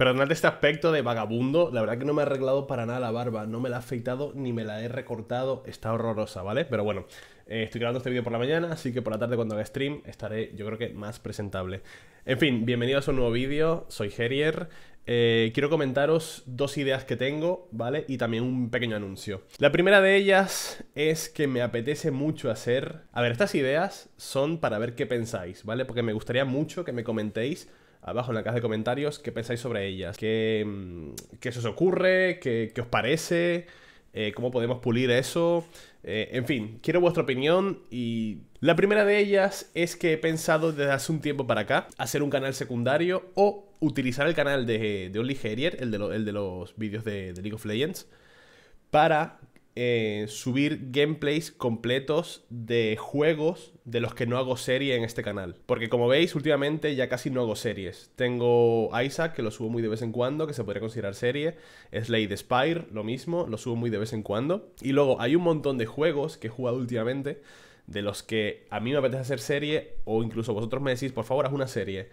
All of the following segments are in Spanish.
Perdonad este aspecto de vagabundo. La verdad que no me ha arreglado para nada la barba. No me la he afeitado ni me la he recortado. Está horrorosa, ¿vale? Pero bueno, eh, estoy grabando este vídeo por la mañana, así que por la tarde cuando haga stream estaré yo creo que más presentable. En fin, bienvenidos a un nuevo vídeo. Soy Herier. Eh, quiero comentaros dos ideas que tengo, ¿vale? Y también un pequeño anuncio. La primera de ellas es que me apetece mucho hacer... A ver, estas ideas son para ver qué pensáis, ¿vale? Porque me gustaría mucho que me comentéis abajo en la caja de comentarios qué pensáis sobre ellas, qué, mm, qué se os ocurre, qué, os parece, eh, cómo podemos pulir eso. Eh, en fin, quiero vuestra opinión y la primera de ellas es que he pensado desde hace un tiempo para acá hacer un canal secundario o utilizar el canal de, de Only Herier, el de, los vídeos de, de League of Legends, para eh, subir gameplays completos de juegos de los que no hago serie en este canal. Porque como veis, últimamente ya casi no hago series. Tengo Isaac, que lo subo muy de vez en cuando, que se podría considerar serie. Slade Spire, lo mismo, lo subo muy de vez en cuando. Y luego hay un montón de juegos que he jugado últimamente, de los que a mí me apetece hacer serie, o incluso vosotros me decís, por favor, haz una serie.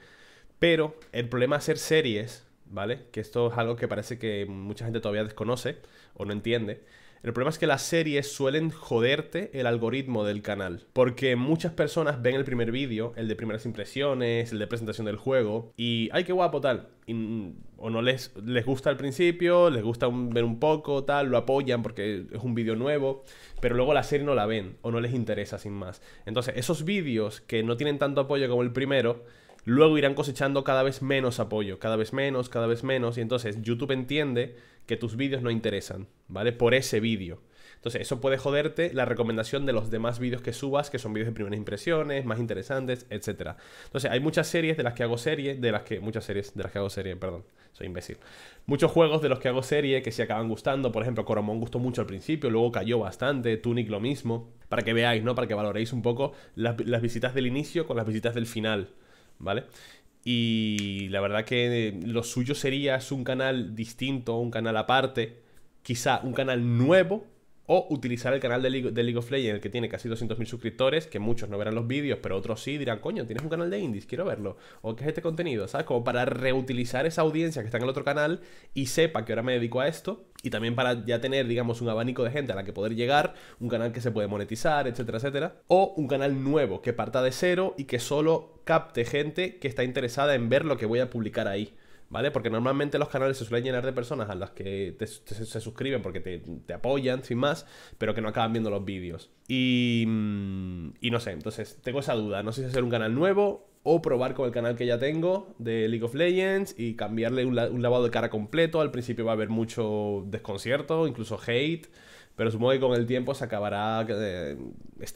Pero el problema de hacer series, ¿vale? Que esto es algo que parece que mucha gente todavía desconoce o no entiende el problema es que las series suelen joderte el algoritmo del canal, porque muchas personas ven el primer vídeo, el de primeras impresiones, el de presentación del juego, y ¡ay, qué guapo tal! Mm, o no les, les gusta al principio, les gusta ver un poco, tal, lo apoyan porque es un vídeo nuevo, pero luego la serie no la ven o no les interesa sin más. Entonces, esos vídeos que no tienen tanto apoyo como el primero, luego irán cosechando cada vez menos apoyo, cada vez menos, cada vez menos, y entonces YouTube entiende que tus vídeos no interesan, ¿vale? Por ese vídeo. Entonces, eso puede joderte la recomendación de los demás vídeos que subas, que son vídeos de primeras impresiones, más interesantes, etc. Entonces, hay muchas series de las que hago serie, de las que. Muchas series de las que hago serie, perdón, soy imbécil. Muchos juegos de los que hago serie que se acaban gustando. Por ejemplo, Coromón gustó mucho al principio, luego cayó bastante, Tunic lo mismo. Para que veáis, ¿no? Para que valoréis un poco las, las visitas del inicio con las visitas del final. ¿Vale? Y la verdad que eh, lo suyo sería un canal distinto, un canal aparte, quizá un canal nuevo o utilizar el canal de League, of Legends, que tiene casi 200.000 suscriptores, que muchos no verán los vídeos, pero otros sí dirán, coño, tienes un canal de indies, quiero verlo, o que es este contenido, ¿sabes? Como para reutilizar esa audiencia que está en el otro canal y sepa que ahora me dedico a esto, y también para ya tener, digamos, un abanico de gente a la que poder llegar, un canal que se puede monetizar, etcétera, etcétera, o un canal nuevo que parta de cero y que solo capte gente que está interesada en ver lo que voy a publicar ahí. ¿vale? Porque normalmente los canales se suelen llenar de personas a las que se suscriben porque te, apoyan, sin más, pero que no acaban viendo los vídeos. Y, mm, y no sé, entonces tengo esa duda, no sé si hacer un canal nuevo o probar con el canal que ya tengo de League of Legends y cambiarle un, lavado de cara completo. Al principio va a haber mucho desconcierto, incluso hate pero supongo que con el tiempo se acabará, eh,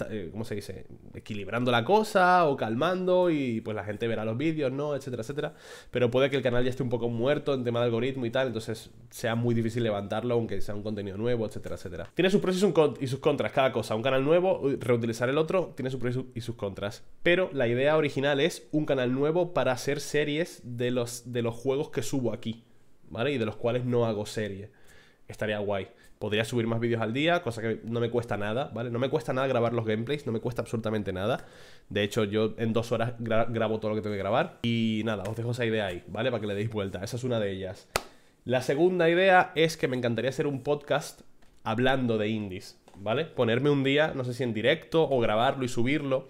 eh, ¿cómo se dice?, equilibrando la cosa o calmando y pues la gente verá los vídeos, ¿no?, etcétera, etcétera. Pero puede que el canal ya esté un poco muerto en tema de algoritmo y tal, entonces sea muy difícil levantarlo aunque sea un contenido nuevo, etcétera, etcétera. Tiene sus pros y sus contras cada cosa. Un canal nuevo, reutilizar el otro, tiene sus pros y sus contras. Pero la idea original es un canal nuevo para hacer series de los, de los juegos que subo aquí, ¿vale? Y de los cuales no hago serie. Estaría guay. Podría subir más vídeos al día, cosa que no me cuesta nada, ¿vale? No me cuesta nada grabar los gameplays, no me cuesta absolutamente nada. De hecho, yo en dos horas grabo todo lo que tengo que grabar. Y nada, os dejo esa idea ahí, ¿vale? Para que le deis vuelta. Esa es una de ellas. La segunda idea es que me encantaría hacer un podcast hablando de indies, ¿vale? Ponerme un día, no sé si en directo o grabarlo y subirlo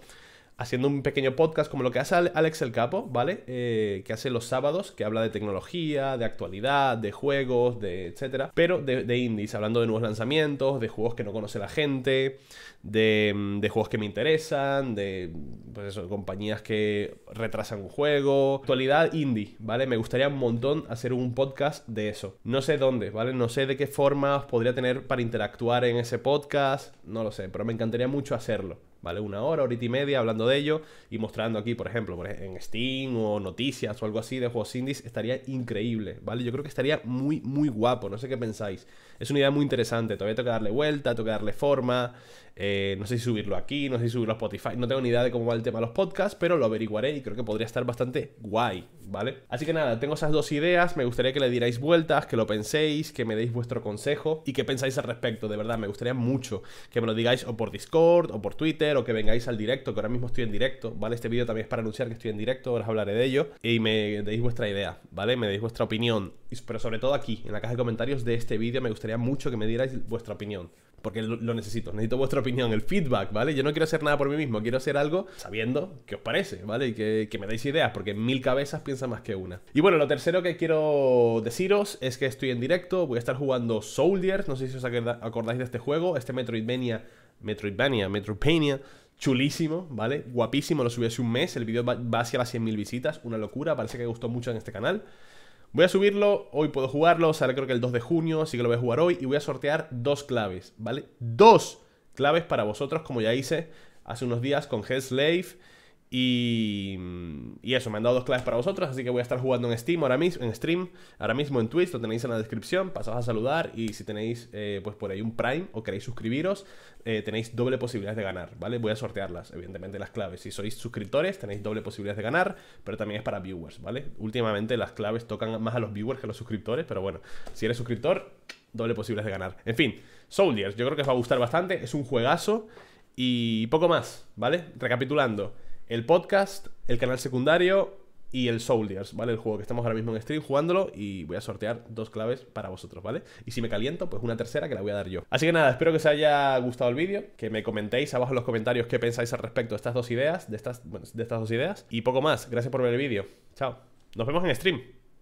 haciendo un pequeño podcast como lo que hace Alex el Capo, ¿vale? Eh, que hace los sábados, que habla de tecnología, de actualidad, de juegos, de etcétera, pero de, indies, hablando de nuevos lanzamientos, de juegos que no conoce la gente, de, juegos que me interesan, de pues compañías que retrasan un juego, actualidad indie, ¿vale? Me gustaría un montón hacer un podcast de eso. No sé dónde, ¿vale? No sé de qué forma podría tener para interactuar en ese podcast, no lo sé, pero me encantaría mucho hacerlo. ¿vale? Una hora, hora y media hablando de ello y mostrando aquí, por ejemplo, en Steam o noticias o algo así de juegos indies, estaría increíble, ¿vale? Yo creo que estaría muy, muy guapo, no sé qué pensáis. Es una idea muy interesante, todavía tengo que darle vuelta, tengo que darle forma, eh, no sé si subirlo aquí, no sé si subirlo a Spotify, no tengo ni idea de cómo va el tema de los podcasts, pero lo averiguaré y creo que podría estar bastante guay, ¿vale? Así que nada, tengo esas dos ideas, me gustaría que le dierais vueltas, que lo penséis, que me deis vuestro consejo y qué pensáis al respecto, de verdad, me gustaría mucho que me lo digáis o por Discord o por Twitter o que vengáis al directo, que ahora mismo estoy en directo, ¿vale? Este vídeo también es para anunciar que estoy en directo, ahora os hablaré de ello y me deis vuestra idea, ¿vale? Me deis vuestra opinión, pero sobre todo aquí, en la caja de comentarios de este vídeo, me gustaría mucho que me dierais vuestra opinión porque lo necesito, necesito vuestra opinión, el feedback, ¿vale? Yo no quiero hacer nada por mí mismo, quiero hacer algo sabiendo qué os parece, ¿vale? Y que, me deis ideas, porque mil cabezas piensan más que una. Y bueno, lo tercero que quiero deciros es que estoy en directo, voy a estar jugando Soldiers, no sé si os acordáis de este juego, este Metroidvania Metroidvania, Metroidvania, chulísimo, ¿vale? Guapísimo, lo subí hace un mes, el vídeo va hacia las 100.000 visitas, una locura, parece que gustó mucho en este canal. Voy a subirlo, hoy puedo jugarlo, sale creo que el 2 de junio, así que lo voy a jugar hoy y voy a sortear dos claves, ¿vale? Dos claves para vosotros, como ya hice hace unos días con Hellslave y y eso, me han dado dos claves para vosotros, así que voy a estar jugando en Steam ahora mismo, en stream, ahora mismo en Twitch, lo tenéis en la descripción, pasad a saludar y si tenéis eh, pues por ahí un Prime o queréis suscribiros, eh, tenéis doble posibilidad de ganar, ¿vale? Voy a sortearlas, evidentemente las claves. Si sois suscriptores, tenéis doble posibilidad de ganar, pero también es para viewers, ¿vale? Últimamente las claves tocan más a los viewers que a los suscriptores, pero bueno, si eres suscriptor, doble posibilidad de ganar. En fin, Soldiers, yo creo que os va a gustar bastante, es un juegazo y poco más, ¿vale? Recapitulando el podcast, el canal secundario y el Soldiers, ¿vale? El juego que estamos ahora mismo en stream jugándolo y voy a sortear dos claves para vosotros, ¿vale? Y si me caliento, pues una tercera que la voy a dar yo. Así que nada, espero que os haya gustado el vídeo, que me comentéis abajo en los comentarios qué pensáis al respecto de estas dos ideas, de estas, de estas dos ideas. Y poco más, gracias por ver el vídeo. Chao. Nos vemos en stream.